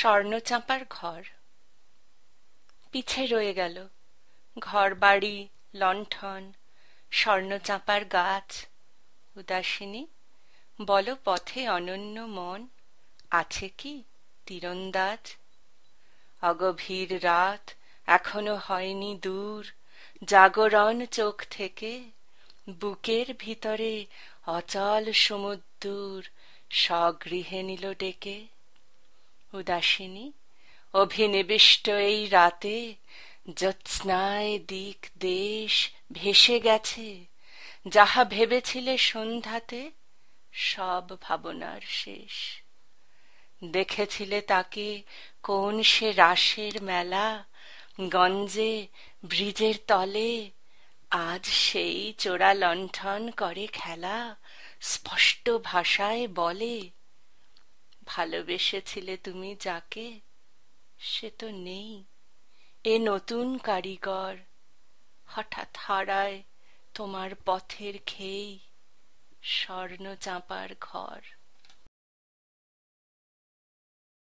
স্বর্ণচাঁপার ঘর পিছে রয়ে গেল ঘর বাড়ি লণ্ঠন স্বর্ণচাঁপার গাছ উদাসিনী বল পথে অনন্য মন আছে কি তীরন্দাজ অগভীর রাত এখনো হয়নি দূর জাগরণ চোখ থেকে বুকের ভিতরে অচল সমুদ্র সগৃহে নিল ডেকে উদাসিনী অভিনিবিষ্ট এই রাতে যৎস্নায় দিক দেশ ভেসে গেছে যাহা ভেবেছিলে সন্ধ্যাতে সব ভাবনার শেষ দেখেছিলে তাকে কোন সে রাসের মেলা গঞ্জে ব্রিজের তলে আজ সেই চোরা লণ্ঠন করে খেলা স্পষ্ট ভাষায় বলে ভালোবেসেছিলে তুমি যাকে সে তো নেই এ নতুন কারিগর হঠাৎ হারায় তোমার পথের খেই স্বর্ণ চাঁপার ঘর